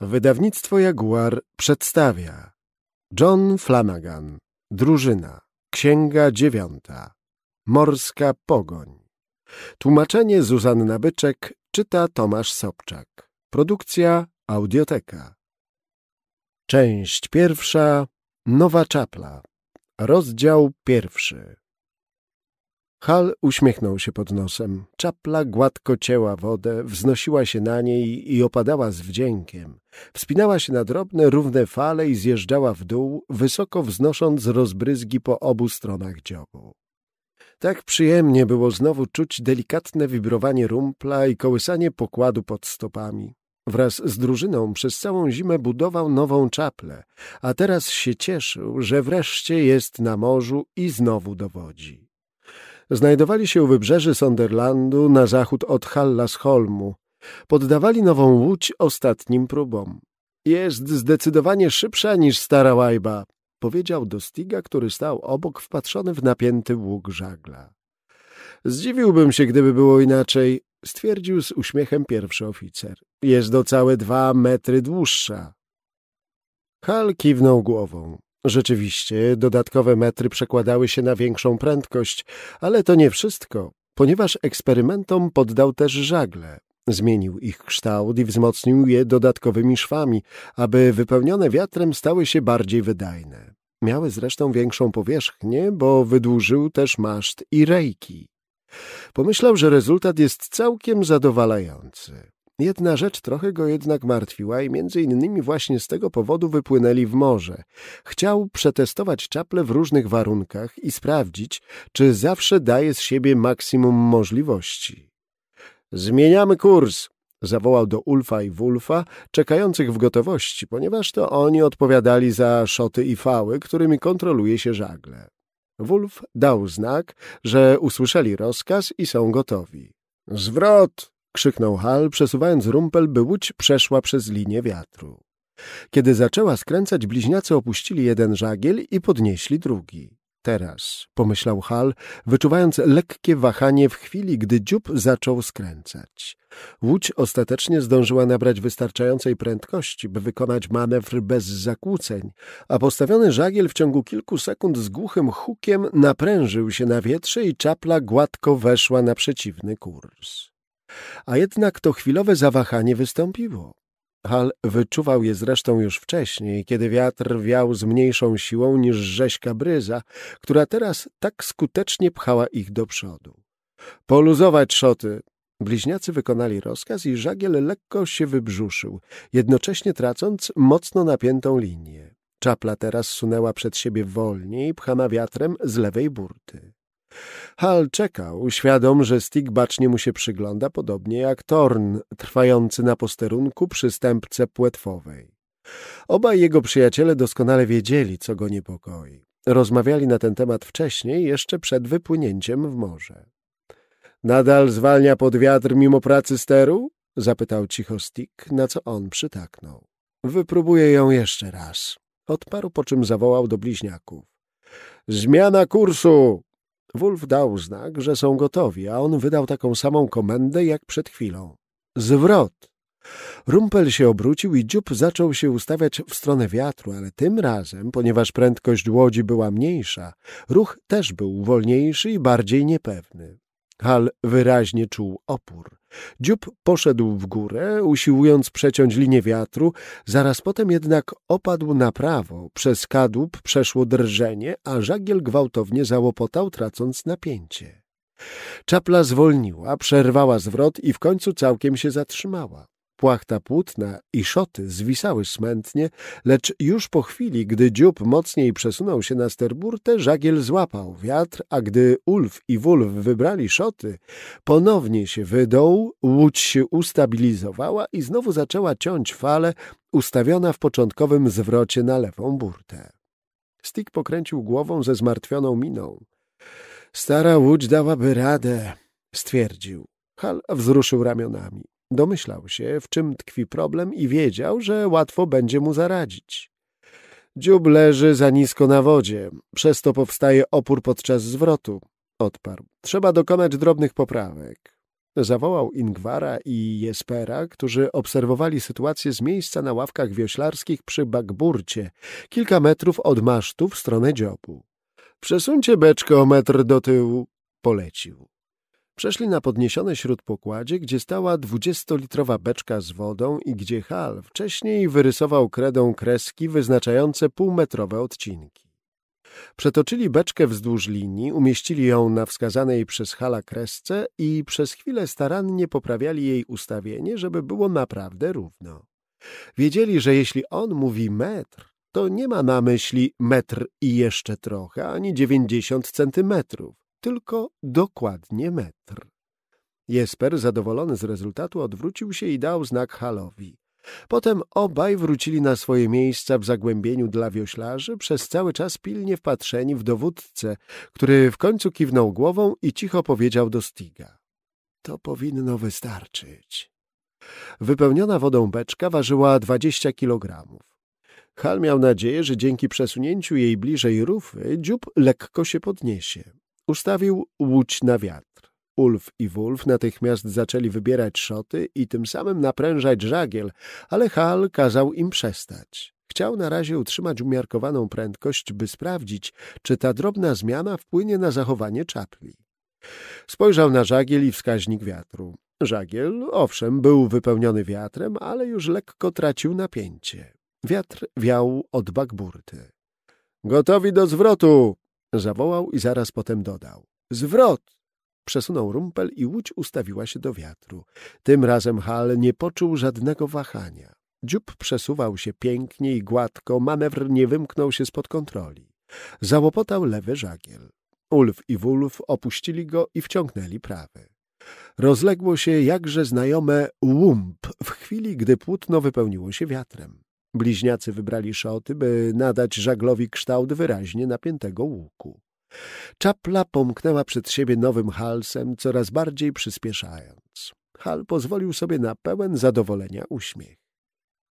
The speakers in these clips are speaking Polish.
Wydawnictwo Jaguar przedstawia John Flanagan Drużyna Księga dziewiąta Morska pogoń Tłumaczenie Zuzanna Byczek czyta Tomasz Sobczak Produkcja Audioteka Część pierwsza Nowa czapla Rozdział pierwszy Hal uśmiechnął się pod nosem. Czapla gładko cięła wodę, wznosiła się na niej i opadała z wdziękiem. Wspinała się na drobne, równe fale i zjeżdżała w dół, wysoko wznosząc rozbryzgi po obu stronach dziobu. Tak przyjemnie było znowu czuć delikatne wibrowanie rumpla i kołysanie pokładu pod stopami. Wraz z drużyną przez całą zimę budował nową czaplę, a teraz się cieszył, że wreszcie jest na morzu i znowu dowodzi znajdowali się u wybrzeży Sonderlandu na zachód od Hallasholmu. Poddawali nową łódź ostatnim próbom. Jest zdecydowanie szybsza niż stara łajba, powiedział do Stiga, który stał obok wpatrzony w napięty łuk żagla. Zdziwiłbym się, gdyby było inaczej, stwierdził z uśmiechem pierwszy oficer. Jest do całe dwa metry dłuższa. Hal kiwnął głową. Rzeczywiście, dodatkowe metry przekładały się na większą prędkość, ale to nie wszystko, ponieważ eksperymentom poddał też żagle. Zmienił ich kształt i wzmocnił je dodatkowymi szwami, aby wypełnione wiatrem stały się bardziej wydajne. Miały zresztą większą powierzchnię, bo wydłużył też maszt i rejki. Pomyślał, że rezultat jest całkiem zadowalający. Jedna rzecz trochę go jednak martwiła i między innymi właśnie z tego powodu wypłynęli w morze. Chciał przetestować czaple w różnych warunkach i sprawdzić, czy zawsze daje z siebie maksimum możliwości. Zmieniamy kurs! Zawołał do Ulfa i Wulfa, czekających w gotowości, ponieważ to oni odpowiadali za szoty i fały, którymi kontroluje się żagle. Wulf dał znak, że usłyszeli rozkaz i są gotowi. Zwrot! krzyknął Hal, przesuwając rumpel, by łódź przeszła przez linię wiatru. Kiedy zaczęła skręcać, bliźniacy opuścili jeden żagiel i podnieśli drugi. Teraz, pomyślał Hal, wyczuwając lekkie wahanie w chwili, gdy dziób zaczął skręcać. Łódź ostatecznie zdążyła nabrać wystarczającej prędkości, by wykonać manewr bez zakłóceń, a postawiony żagiel w ciągu kilku sekund z głuchym hukiem naprężył się na wietrze i czapla gładko weszła na przeciwny kurs a jednak to chwilowe zawahanie wystąpiło. Hal wyczuwał je zresztą już wcześniej, kiedy wiatr wiał z mniejszą siłą niż rzeźka bryza, która teraz tak skutecznie pchała ich do przodu. Poluzować szoty! Bliźniacy wykonali rozkaz i żagiel lekko się wybrzuszył, jednocześnie tracąc mocno napiętą linię. Czapla teraz sunęła przed siebie wolniej, pchana wiatrem z lewej burty. Hal czekał, świadom, że Stig bacznie mu się przygląda, podobnie jak Torn, trwający na posterunku przystępce płetwowej. Obaj jego przyjaciele doskonale wiedzieli, co go niepokoi. Rozmawiali na ten temat wcześniej, jeszcze przed wypłynięciem w morze. Nadal zwalnia pod wiatr mimo pracy steru? Zapytał cicho Stig, na co on przytaknął. Wypróbuję ją jeszcze raz. Odparł, po czym zawołał do bliźniaków. Zmiana kursu! Wulf dał znak, że są gotowi, a on wydał taką samą komendę jak przed chwilą. Zwrot! Rumpel się obrócił i dziób zaczął się ustawiać w stronę wiatru, ale tym razem, ponieważ prędkość łodzi była mniejsza, ruch też był wolniejszy i bardziej niepewny. Hal wyraźnie czuł opór. Dziób poszedł w górę, usiłując przeciąć linię wiatru, zaraz potem jednak opadł na prawo, przez kadłub przeszło drżenie, a żagiel gwałtownie załopotał, tracąc napięcie. Czapla zwolniła, przerwała zwrot i w końcu całkiem się zatrzymała. Płachta płótna i szoty zwisały smętnie, lecz już po chwili, gdy dziób mocniej przesunął się na sterburtę, żagiel złapał wiatr, a gdy Ulf i Wulf wybrali szoty, ponownie się wydął łódź się ustabilizowała i znowu zaczęła ciąć fale, ustawiona w początkowym zwrocie na lewą burtę. Stig pokręcił głową ze zmartwioną miną. Stara łódź dałaby radę, stwierdził. Hal wzruszył ramionami. Domyślał się, w czym tkwi problem i wiedział, że łatwo będzie mu zaradzić. Dziób leży za nisko na wodzie, przez to powstaje opór podczas zwrotu, odparł. Trzeba dokonać drobnych poprawek. Zawołał Ingwara i Jespera, którzy obserwowali sytuację z miejsca na ławkach wioślarskich przy bakburcie, kilka metrów od masztu w stronę dziobu. Przesuńcie beczko o metr do tyłu, polecił. Przeszli na podniesione śród pokładzie, gdzie stała dwudziestolitrowa beczka z wodą i gdzie Hal wcześniej wyrysował kredą kreski wyznaczające półmetrowe odcinki. Przetoczyli beczkę wzdłuż linii, umieścili ją na wskazanej przez Hala kresce i przez chwilę starannie poprawiali jej ustawienie, żeby było naprawdę równo. Wiedzieli, że jeśli on mówi metr, to nie ma na myśli metr i jeszcze trochę, ani dziewięćdziesiąt centymetrów, tylko dokładnie metr. Jesper, zadowolony z rezultatu, odwrócił się i dał znak Halowi. Potem obaj wrócili na swoje miejsca w zagłębieniu dla wioślarzy, przez cały czas pilnie wpatrzeni w dowódcę, który w końcu kiwnął głową i cicho powiedział do Stiga. To powinno wystarczyć. Wypełniona wodą beczka ważyła dwadzieścia kilogramów. Hal miał nadzieję, że dzięki przesunięciu jej bliżej rufy dziób lekko się podniesie. Ustawił łódź na wiatr. Ulf i Wulf natychmiast zaczęli wybierać szoty i tym samym naprężać żagiel, ale Hal kazał im przestać. Chciał na razie utrzymać umiarkowaną prędkość, by sprawdzić, czy ta drobna zmiana wpłynie na zachowanie czapli. Spojrzał na żagiel i wskaźnik wiatru. Żagiel, owszem, był wypełniony wiatrem, ale już lekko tracił napięcie. Wiatr wiał od bakburty. — Gotowi do zwrotu! Zawołał i zaraz potem dodał. Zwrot! Przesunął rumpel i łódź ustawiła się do wiatru. Tym razem Hal nie poczuł żadnego wahania. Dziób przesuwał się pięknie i gładko, manewr nie wymknął się spod kontroli. Załopotał lewy żagiel. Ulf i Wulf opuścili go i wciągnęli prawy. Rozległo się jakże znajome łump w chwili, gdy płótno wypełniło się wiatrem. Bliźniacy wybrali szoty, by nadać żaglowi kształt wyraźnie napiętego łuku. Czapla pomknęła przed siebie nowym halsem, coraz bardziej przyspieszając. Hal pozwolił sobie na pełen zadowolenia uśmiech.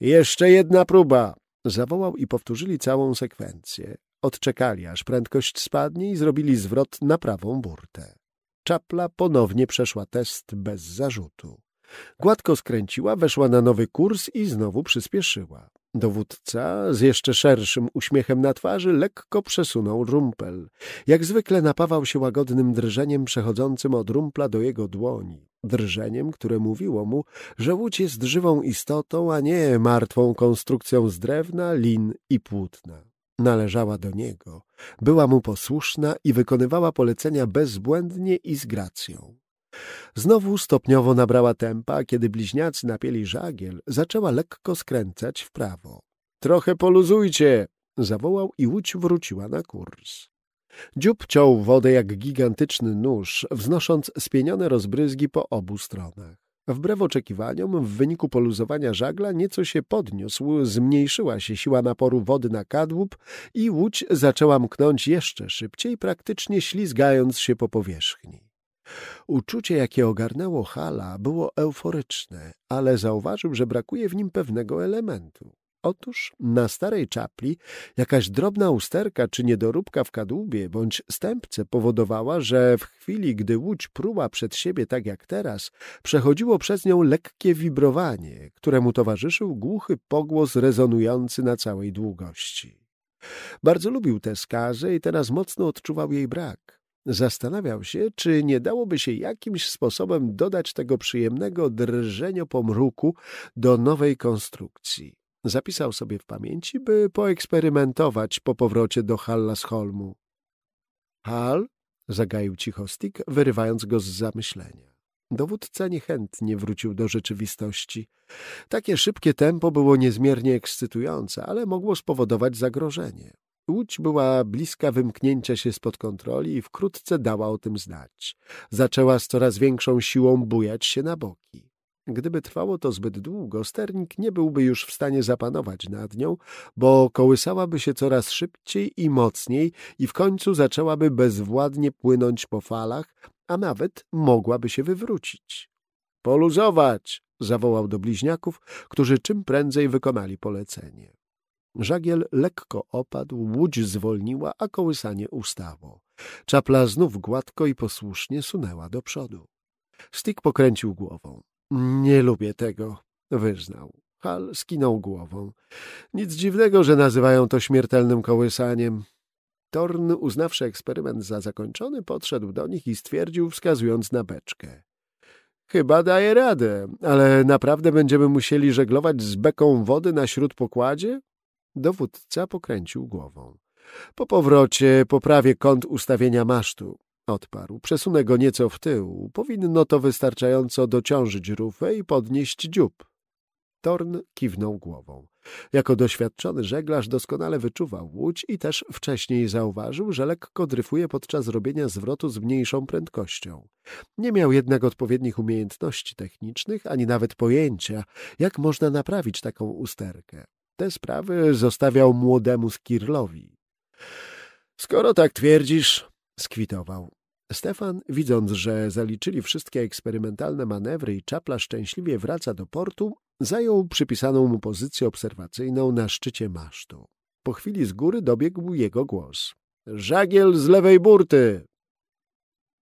Jeszcze jedna próba! Zawołał i powtórzyli całą sekwencję. Odczekali, aż prędkość spadnie i zrobili zwrot na prawą burtę. Czapla ponownie przeszła test bez zarzutu. Gładko skręciła, weszła na nowy kurs i znowu przyspieszyła. Dowódca z jeszcze szerszym uśmiechem na twarzy lekko przesunął rumpel. Jak zwykle napawał się łagodnym drżeniem przechodzącym od rumpla do jego dłoni. Drżeniem, które mówiło mu, że łódź jest żywą istotą, a nie martwą konstrukcją z drewna, lin i płótna. Należała do niego. Była mu posłuszna i wykonywała polecenia bezbłędnie i z gracją. Znowu stopniowo nabrała tempa, kiedy bliźniacy napieli żagiel, zaczęła lekko skręcać w prawo. Trochę poluzujcie! zawołał i łódź wróciła na kurs. Dziób ciął wodę jak gigantyczny nóż, wznosząc spienione rozbryzgi po obu stronach. Wbrew oczekiwaniom, w wyniku poluzowania żagla nieco się podniósł, zmniejszyła się siła naporu wody na kadłub i łódź zaczęła mknąć jeszcze szybciej, praktycznie ślizgając się po powierzchni. Uczucie, jakie ogarnęło Hala, było euforyczne, ale zauważył, że brakuje w nim pewnego elementu. Otóż na starej czapli jakaś drobna usterka czy niedoróbka w kadłubie bądź stępce powodowała, że w chwili, gdy łódź pruła przed siebie tak jak teraz, przechodziło przez nią lekkie wibrowanie, któremu towarzyszył głuchy pogłos rezonujący na całej długości. Bardzo lubił te skazy i teraz mocno odczuwał jej brak. Zastanawiał się, czy nie dałoby się jakimś sposobem dodać tego przyjemnego drżenia pomruku do nowej konstrukcji. Zapisał sobie w pamięci, by poeksperymentować po powrocie do Hallasholmu. Hall zagaił cicho Stig, wyrywając go z zamyślenia. Dowódca niechętnie wrócił do rzeczywistości. Takie szybkie tempo było niezmiernie ekscytujące, ale mogło spowodować zagrożenie. Łódź była bliska wymknięcia się spod kontroli i wkrótce dała o tym znać. Zaczęła z coraz większą siłą bujać się na boki. Gdyby trwało to zbyt długo, sternik nie byłby już w stanie zapanować nad nią, bo kołysałaby się coraz szybciej i mocniej i w końcu zaczęłaby bezwładnie płynąć po falach, a nawet mogłaby się wywrócić. — Poluzować! — zawołał do bliźniaków, którzy czym prędzej wykonali polecenie. Żagiel lekko opadł, łódź zwolniła, a kołysanie ustało. Czapla znów gładko i posłusznie sunęła do przodu. Stick pokręcił głową. Nie lubię tego, wyznał. Hal skinął głową. Nic dziwnego, że nazywają to śmiertelnym kołysaniem. Torn, uznawszy eksperyment za zakończony, podszedł do nich i stwierdził, wskazując na beczkę. Chyba daje radę, ale naprawdę będziemy musieli żeglować z beką wody na śródpokładzie? Dowódca pokręcił głową. Po powrocie poprawię kąt ustawienia masztu. Odparł. Przesunę go nieco w tył. Powinno to wystarczająco dociążyć rufę i podnieść dziób. Torn kiwnął głową. Jako doświadczony żeglarz doskonale wyczuwał łódź i też wcześniej zauważył, że lekko dryfuje podczas robienia zwrotu z mniejszą prędkością. Nie miał jednak odpowiednich umiejętności technicznych, ani nawet pojęcia, jak można naprawić taką usterkę te sprawy zostawiał młodemu Skirlowi. Skoro tak twierdzisz, skwitował. Stefan, widząc, że zaliczyli wszystkie eksperymentalne manewry i czapla szczęśliwie wraca do portu, zajął przypisaną mu pozycję obserwacyjną na szczycie masztu. Po chwili z góry dobiegł jego głos. — Żagiel z lewej burty!